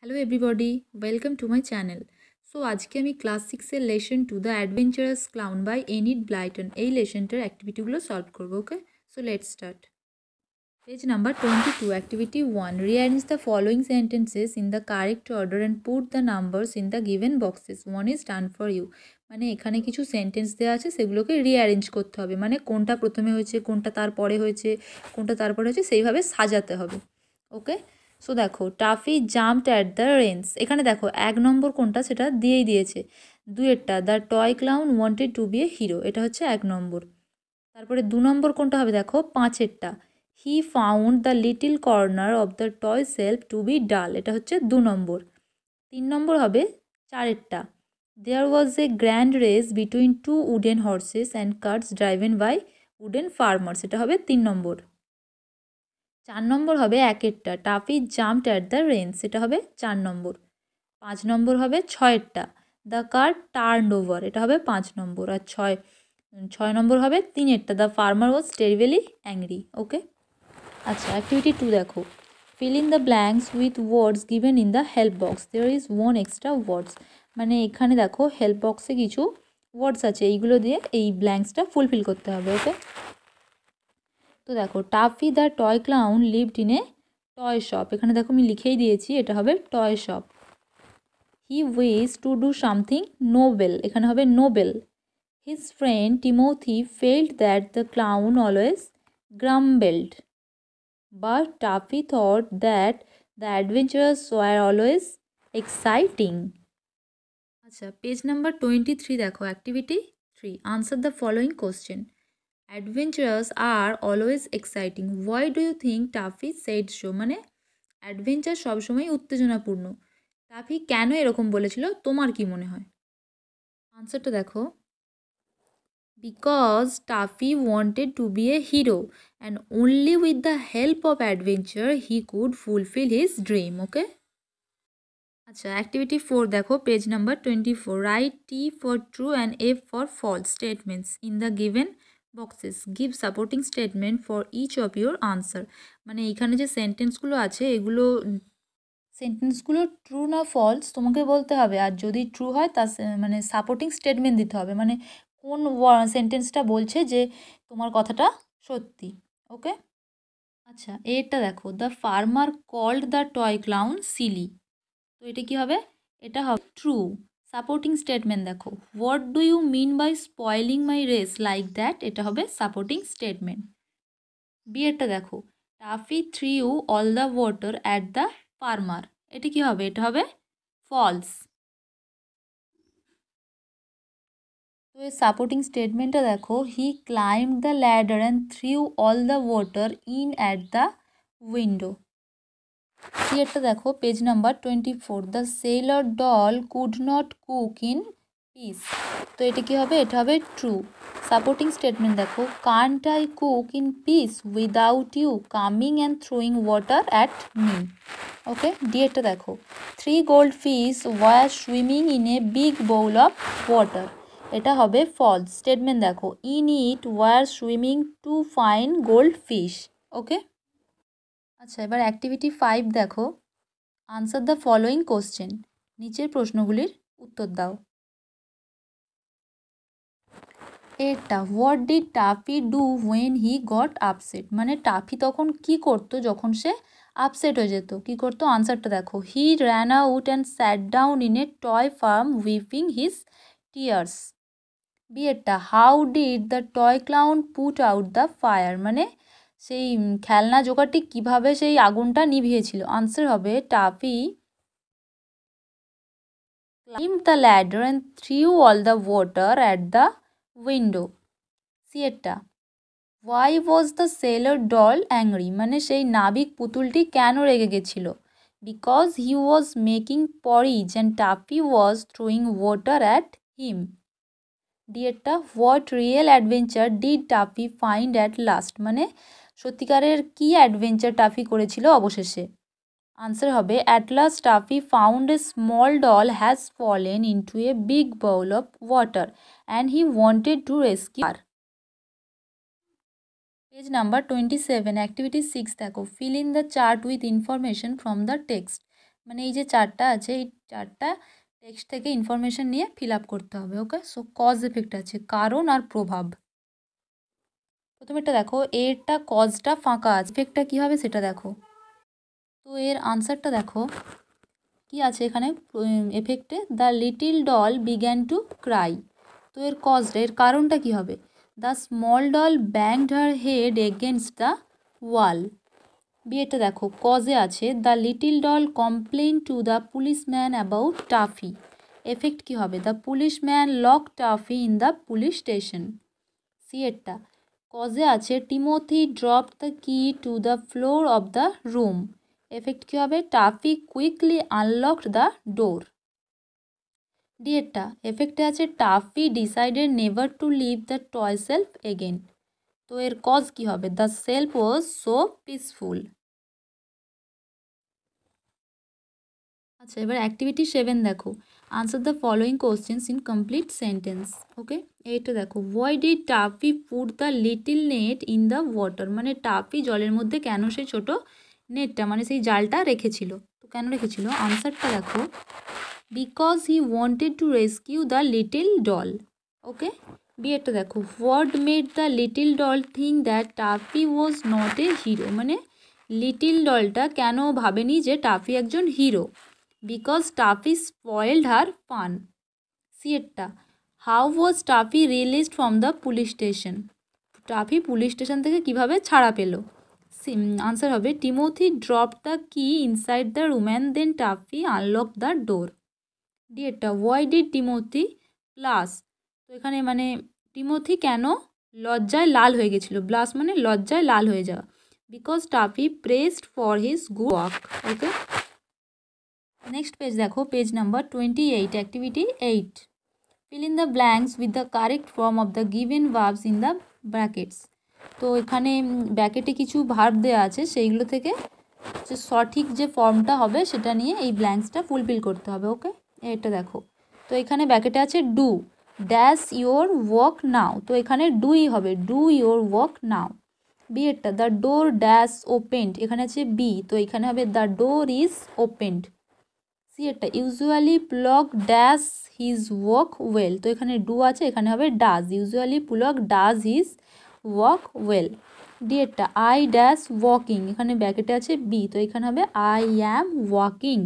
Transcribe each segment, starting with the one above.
Hello everybody welcome to my channel so আজকে আমি class সিক্সের lesson two the adventurous clown by Enid Blyton এই লেসনটার অ্যাক্টিভিটিগুলো সলভ করবো okay so let start page number twenty two activity one rearrange the following sentences in the correct order and put the numbers in the given boxes one is done for you মানে এখানে কিছু sentence দেওয়া আছে সেগুলোকে rearrange করতে হবে মানে কোনটা প্রথমে হয়েছে কোনটা তারপরে হয়েছে কোনটা তারপরে হয়েছে সেইভাবে সাজাতে হবে ওকে সো দেখো Tuffy jumped at the range এখানে দেখো এক নম্বর কোনটা সেটা দিয়েই দিয়েছে দুয়েরটা the toy clown wanted to be a hero এটা হচ্ছে এক নম্বর তারপরে দু নম্বর কোনটা হবে দেখো পাঁচেরটা he found the little corner of the toy shelf to be dull এটা হচ্ছে দু নম্বর তিন নম্বর হবে চারেরটা there was a grand race between two wooden horses and carts driven by wooden farmers এটা হবে তিন নম্বর চার নম্বর হবে একেরটা Tuffy jumped at the range সেটা হবে চার নম্বর পাঁচ নম্বর হবে ছয়েরটা দ্য কার টার্ন ওভার এটা হবে পাঁচ নম্বর আর ছয় ছয় নম্বর হবে তিনেরটা the farmer was terribly angry okay আচ্ছা অ্যাক্টিভিটি টু দেখো fill in the blanks with words given in the help box there is one extra words মানে এখানে দেখো হেল্প বক্সে কিছু ওয়ার্ডস আছে এইগুলো দিয়ে এই ব্ল্যাঙ্কসটা ফুলফিল করতে হবে ওকে তো দেখো Taffy the toy clown lived in a toy shop এখানে দেখো আমি লিখেই দিয়েছি এটা হবে toy shop he wish to do something noble এখানে হবে noble his friend Timothy felt that the clown always grumbled বা Taffy thought that the adventurous were always exciting আচ্ছা পেজ নাম্বার টোয়েন্টি থ্রি দেখো activity three answer the following question adventurous are always exciting why do you think toffee shed so মানে adventure সবসময় উত্তেজনাপূর্ণ toffee কেন এরকম বলেছিল তোমার কি মনে হয় আনসারটা দেখো because Taffy wanted to be a hero and only with the help of adventure he could fulfil his dream okay আচ্ছা অ্যাক্টিভিটি ফোর দেখো page number twenty four write T for true and F for false statements in the given boxes give supporting statement for each of your answer মানে এখানে যে সেন্টেন্সগুলো আছে এগুলো সেন্টেন্সগুলো true না false তোমাকে বলতে হবে আর যদি ট্রু হয় তা মানে সাপোর্টিং স্টেটমেন্ট দিতে হবে মানে কোন সেন্টেন্সটা বলছে যে তোমার কথাটা সত্যি ওকে আচ্ছা এটা দেখো the farmer called the toy clown silly তো এটা কি হবে এটা হবে ট্রু সাপোর্টিং স্টেটমেন্ট দেখো what do you mean by spoiling my race like that এটা হবে সাপোর্টিং স্টেটমেন্ট বিয়েরটা দেখো Taffy threw you all the water at the farmer এটা কি হবে এটা হবে ফলস তো এই সাপোর্টিং স্টেটমেন্টটা দেখো he climb the ladder and you all the water in at the window এরটা দেখো page number twenty four the sailor doll could not cook in peace তো এটা কি হবে এটা হবে ট্রু সাপোর্টিং স্টেটমেন্ট দেখো can't I cook in peace without you coming and throwing water at me okay ডিএটা দেখো three gold fish were swimming in a big bowl of water এটা হবে ফলস স্টেটমেন্ট দেখো in it were swimming two fine gold fish okay আচ্ছা এবার activity five দেখো answer the following question নিচের প্রশ্নগুলির উত্তর দাও এটা what did Taffy do when he got upset মানে টাফি তখন কি করত যখন সে আপসেট হয়ে যেত কি করতো আনসারটা দেখো he ran out and sat down in a toy farm weeping his tears বিয়েরটা how did the toy clown put out the fire মানে সেই খেলনা জোগাড়টি কিভাবে সেই আগুনটা নিভিয়েছিল আনসার হবে Taffy climb the ladder and threw all the water at the window সিয়েরটা why was the sailor doll angry মানে সেই নাবিক পুতুলটি কেন রেগে গেছিল because he was making porridge and toffee was throwing water at him ডিয়ারটা what real adventure did Taffy find at last মানে সত্যিকারের কী অ্যাডভেঞ্চার টাফি করেছিল অবশেষে আনসার হবে at last Taffy found a small doll has fallen into a big bowl of water and he wanted to rescue her page number twenty seven activity six দেখো fill in the chart with information from the text মানে এই যে চারটা আছে এই চারটা text থেকে information নিয়ে ফিল আপ করতে হবে ওকে সো কজ এফেক্ট আছে কারণ আর প্রভাব প্রথমেরটা দেখো এরটা কজটা ফাঁকা আছে ইফেক্টটা কী হবে সেটা দেখো তো এর আনসারটা দেখো কি আছে এখানে এফেক্টে the little doll began to cry তো এর কজটা এর কারণটা কি হবে the small doll banged her head against the wall বিয়েটা দেখো কজে আছে the little doll complain to the police man about Taffy effect কি হবে the police man lock Taffy in the police station C কজে আছে Timothy drop the key to the floor of the room effect কী হবে toffee quickly unlocked the door ডিয়েরটা এফেক্টে আছে Taffy decided never to leave the toy shelf again তো এর cause কী হবে the shelf was so peaceful আচ্ছা এবার অ্যাক্টিভিটি সেভেন দেখো answer the following questions in complete sentence okay এইটা দেখো why did Taffy put the little net in the water মানে টাফি জলের মধ্যে কেন সে ছোট নেটটা মানে সেই জালটা রেখেছিল তো কেন রেখেছিল আনসারটা দেখো because he wanted to rescue the little doll okay বিয়েটা দেখো what made the little doll think that Taffy was not a hero মানে লিটিল ডলটা কেন ভাবেনি যে টাফি একজন hero because Taffy spoiled her fun সিয়েটটা how was Taffy released from the police station Taffy police station থেকে কিভাবে ছাড়া পেল আনসার হবে Timothy drop the key inside the room and then Taffy unlock the door ডিয়েরটা why did Timothy blush তো এখানে মানে টিমোথি কেন লজ্জায় লাল হয়ে গেছিলো ব্লাস মানে লজ্জায় লাল হয়ে যাওয়া because Taffy praised for his good work okay next page দেখো page number twenty eight activity eight fill in the blanks with the correct form of the given verbs in the brackets তো এখানে ব্র্যাকেটে কিছু verb দেওয়া আছে সেইগুলো থেকে যে সঠিক যে ফর্মটা হবে সেটা নিয়ে এই ব্ল্যাঙ্কসটা ফুলফিল করতে হবে ওকে এটা দেখো তো এখানে ব্যাকেটে আছে do dash your work now তো এখানে ডুই হবে do your work now B এটা দ্য ডোর ড্যাশ ওপেন্ড এখানে আছে বি তো এখানে হবে the door is opened C এটা ইউজুয়ালি প্লক ড্যাশ হিজ ওয়াক ওয়েল তো এখানে ডু আছে এখানে হবে ডাজ ইউজুয়ালি প্লক does his walk well D এটা আই ড্যাশ ওয়াকিং এখানে ব্যাকেটে আছে বি তো এখানে হবে I am walking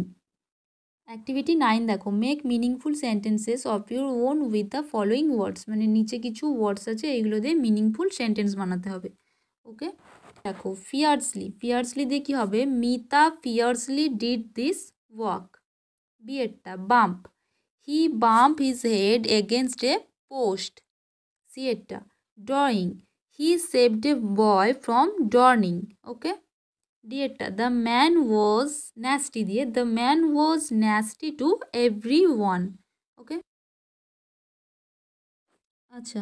activity nine দেখো make meaningful sentences of your own with the following words মানে নিচে কিছু ওয়ার্ডস আছে এইগুলো দিয়ে মিনিংফুল সেন্টেন্স বানাতে হবে ওকে দেখো ফিয়ার্সলি ফিয়ার্সলি দিয়ে কী হবে Mita fiercely did this walk বিয়েরটা bump he bump his head against a post সিয়েরটা drowning he saved a boy from drowning okay ডিয়েরটা দ্য ম্যান ওয়াজ ন্যাস্টি দিয়ে the man was nasty to everyone okay আচ্ছা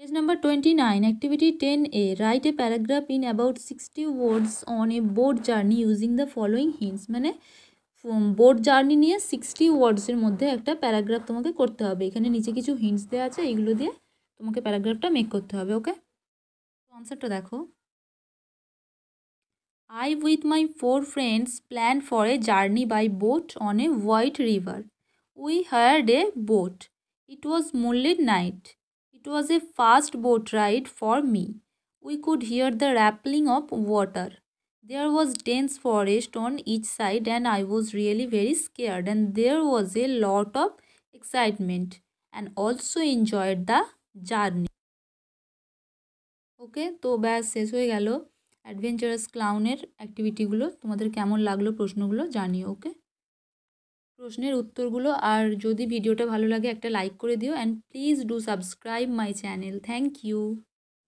Page number 29, activity 10A. Write a paragraph in about 60 words on a boat journey using the following hints. মানে boat journey নিয়ে sixty ওয়ার্ডসের মধ্যে একটা paragraph তোমাকে করতে হবে এখানে নিচে কিছু হিন্টস দেওয়া আছে এগুলো দিয়ে তোমাকে প্যারাগ্রাফটা মেক করতে হবে ওকে কনসেপ্টটা দেখো I with my four friends plan for a journey by boat on a white river we hired a boat it was moonlit night it was a fast boat ride for me we could hear the rippling of water There was dense forest on each side and I was really very scared and there was a lot of excitement and also enjoyed the journey. Okay তো ব্যাস শেষ হয়ে গেল adventurous ক্লাউনের অ্যাক্টিভিটিগুলো তোমাদের কেমন লাগলো প্রশ্নগুলো জানিও ওকে প্রশ্নের উত্তরগুলো আর যদি ভিডিওটা ভালো লাগে একটা লাইক করে দিও and please do subscribe my channel thank you